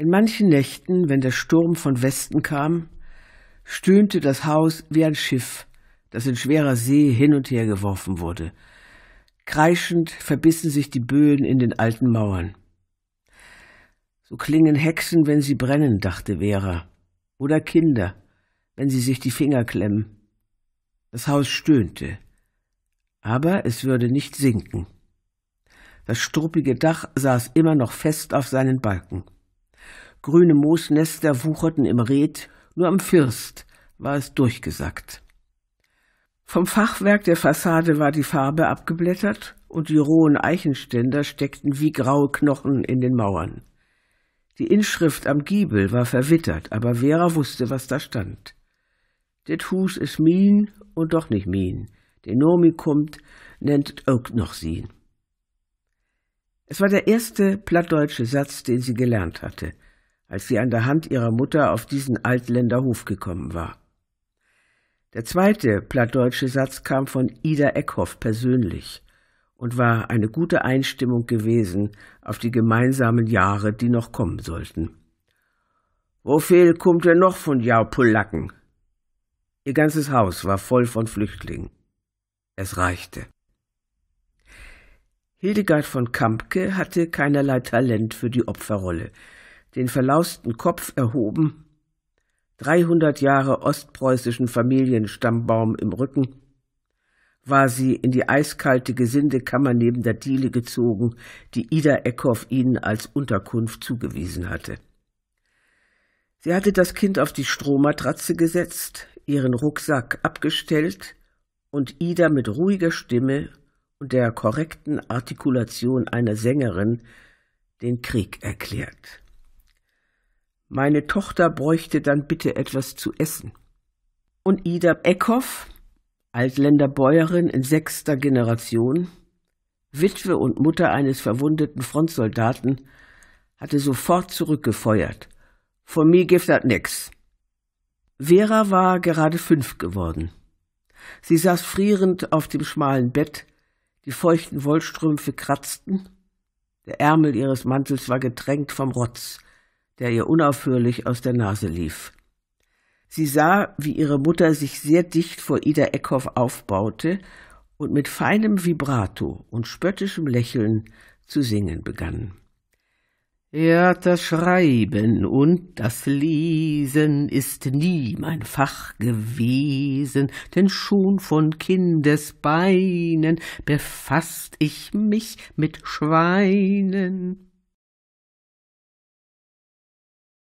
In manchen Nächten, wenn der Sturm von Westen kam, stöhnte das Haus wie ein Schiff, das in schwerer See hin und her geworfen wurde. Kreischend verbissen sich die Böen in den alten Mauern. So klingen Hexen, wenn sie brennen, dachte Vera, oder Kinder, wenn sie sich die Finger klemmen. Das Haus stöhnte, aber es würde nicht sinken. Das struppige Dach saß immer noch fest auf seinen Balken. Grüne Moosnester wucherten im Reet, nur am First war es durchgesackt. Vom Fachwerk der Fassade war die Farbe abgeblättert und die rohen Eichenständer steckten wie graue Knochen in den Mauern. Die Inschrift am Giebel war verwittert, aber Vera wusste, was da stand. Det Hus ist min und doch nicht min. Der Nomi kommt, nennt ook noch sie. Es war der erste plattdeutsche Satz, den sie gelernt hatte – als sie an der Hand ihrer Mutter auf diesen Altländer Hof gekommen war. Der zweite plattdeutsche Satz kam von Ida Eckhoff persönlich und war eine gute Einstimmung gewesen auf die gemeinsamen Jahre, die noch kommen sollten. Wo kommt er noch von ja Polacken? Ihr ganzes Haus war voll von Flüchtlingen. Es reichte. Hildegard von Kampke hatte keinerlei Talent für die Opferrolle den verlausten Kopf erhoben, 300 Jahre ostpreußischen Familienstammbaum im Rücken, war sie in die eiskalte Gesindekammer neben der Diele gezogen, die Ida Eckhoff ihnen als Unterkunft zugewiesen hatte. Sie hatte das Kind auf die Strohmatratze gesetzt, ihren Rucksack abgestellt und Ida mit ruhiger Stimme und der korrekten Artikulation einer Sängerin den Krieg erklärt. Meine Tochter bräuchte dann bitte etwas zu essen. Und Ida Eckhoff, Altländerbäuerin in sechster Generation, Witwe und Mutter eines verwundeten Frontsoldaten, hatte sofort zurückgefeuert. Von mir gibt das nix. Vera war gerade fünf geworden. Sie saß frierend auf dem schmalen Bett, die feuchten Wollstrümpfe kratzten, der Ärmel ihres Mantels war getränkt vom Rotz, der ihr unaufhörlich aus der Nase lief. Sie sah, wie ihre Mutter sich sehr dicht vor Ida Eckhoff aufbaute und mit feinem Vibrato und spöttischem Lächeln zu singen begann. Ja, das Schreiben und das Lesen ist nie mein Fach gewesen, denn schon von Kindesbeinen befasst ich mich mit Schweinen.